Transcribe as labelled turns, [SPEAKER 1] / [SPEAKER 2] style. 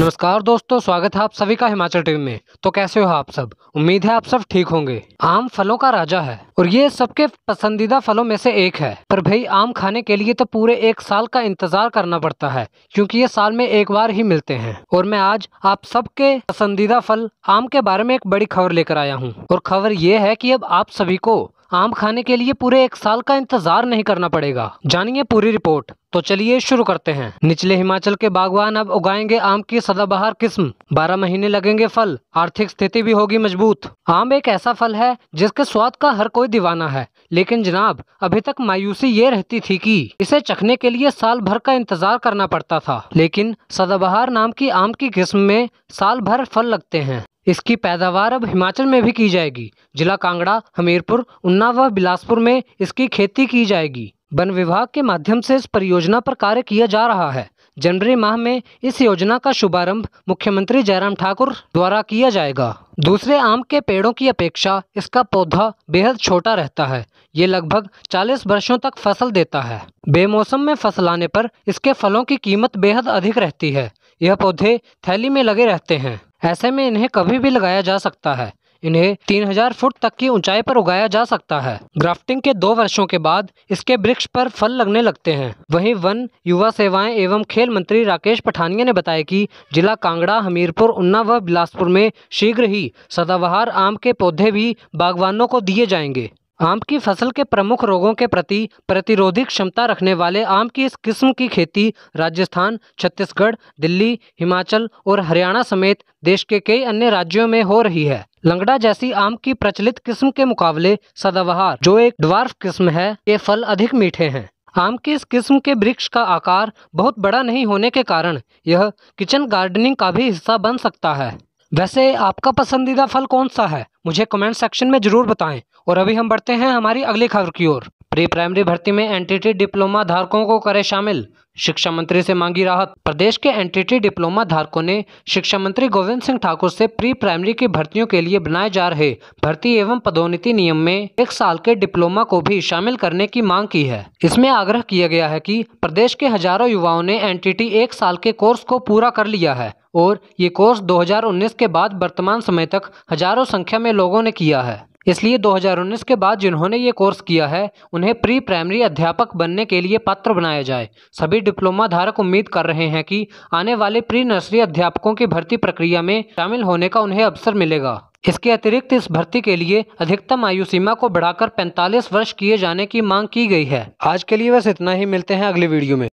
[SPEAKER 1] नमस्कार दोस्तों स्वागत है आप सभी का हिमाचल टीवी में तो कैसे हो आप सब उम्मीद है आप सब ठीक होंगे आम फलों का राजा है और ये सबके पसंदीदा फलों में से एक है पर भाई आम खाने के लिए तो पूरे एक साल का इंतजार करना पड़ता है क्योंकि ये साल में एक बार ही मिलते हैं और मैं आज आप सबके पसंदीदा फल आम के बारे में एक बड़ी खबर लेकर आया हूँ और खबर ये है की अब आप सभी को आम खाने के लिए पूरे एक साल का इंतजार नहीं करना पड़ेगा जानिए पूरी रिपोर्ट तो चलिए शुरू करते हैं निचले हिमाचल के बागवान अब उगाएंगे आम की सदाबहार किस्म बारह महीने लगेंगे फल आर्थिक स्थिति भी होगी मजबूत आम एक ऐसा फल है जिसके स्वाद का हर कोई दीवाना है लेकिन जनाब अभी तक मायूसी ये रहती थी कि इसे चखने के लिए साल भर का इंतजार करना पड़ता था लेकिन सदाबहार नाम की आम की किस्म में साल भर फल लगते हैं इसकी पैदावार अब हिमाचल में भी की जाएगी जिला कांगड़ा हमीरपुर उन्ना व बिलासपुर में इसकी खेती की जाएगी वन विभाग के माध्यम से इस परियोजना पर कार्य किया जा रहा है जनवरी माह में इस योजना का शुभारंभ मुख्यमंत्री जयराम ठाकुर द्वारा किया जाएगा दूसरे आम के पेड़ों की अपेक्षा इसका पौधा बेहद छोटा रहता है ये लगभग 40 वर्षों तक फसल देता है बेमौसम में फसल आने पर इसके फलों की कीमत बेहद अधिक रहती है यह पौधे थैली में लगे रहते हैं ऐसे में इन्हें कभी भी लगाया जा सकता है इन्हें 3000 फुट तक की ऊंचाई पर उगाया जा सकता है ग्राफ्टिंग के दो वर्षों के बाद इसके वृक्ष पर फल लगने लगते हैं वहीं वन युवा सेवाएं एवं खेल मंत्री राकेश पठानिया ने बताया कि जिला कांगड़ा हमीरपुर उन्ना व बिलासपुर में शीघ्र ही सदाबहार आम के पौधे भी बागवानों को दिए जाएंगे आम की फसल के प्रमुख रोगों के प्रति प्रतिरोधी क्षमता रखने वाले आम की इस किस्म की खेती राजस्थान छत्तीसगढ़ दिल्ली हिमाचल और हरियाणा समेत देश के कई अन्य राज्यों में हो रही है लंगड़ा जैसी आम की प्रचलित किस्म के मुकाबले सदाबहार जो एक ड्वार्फ किस्म है ये फल अधिक मीठे हैं आम की इस किस्म के वृक्ष का आकार बहुत बड़ा नहीं होने के कारण यह किचन गार्डनिंग का भी हिस्सा बन सकता है वैसे आपका पसंदीदा फल कौन सा है मुझे कमेंट सेक्शन में ज़रूर बताएं और अभी हम बढ़ते हैं हमारी अगली खबर की ओर प्री प्राइमरी भर्ती में एनटीटी डिप्लोमा धारकों को करे शामिल शिक्षा मंत्री से मांगी राहत प्रदेश के एनटीटी डिप्लोमा धारकों ने शिक्षा मंत्री गोविंद सिंह ठाकुर से प्री प्राइमरी की भर्तियों के लिए बनाए जा रहे भर्ती एवं पदोन्नति नियम में एक साल के डिप्लोमा को भी शामिल करने की मांग की है इसमें आग्रह किया गया है कि प्रदेश के हजारों युवाओं ने टी एक साल के कोर्स को पूरा कर लिया है और ये कोर्स 2019 के बाद वर्तमान समय तक हजारों संख्या में लोगों ने किया है इसलिए 2019 के बाद जिन्होंने ये कोर्स किया है उन्हें प्री प्राइमरी अध्यापक बनने के लिए पात्र बनाया जाए सभी डिप्लोमा धारक उम्मीद कर रहे हैं कि आने वाले प्री नर्सरी अध्यापकों की भर्ती प्रक्रिया में शामिल होने का उन्हें अवसर मिलेगा इसके अतिरिक्त इस भर्ती के लिए अधिकतम आयु सीमा को बढ़ाकर 45 वर्ष किए जाने की मांग की गई है आज के लिए बस इतना ही मिलते हैं अगले वीडियो में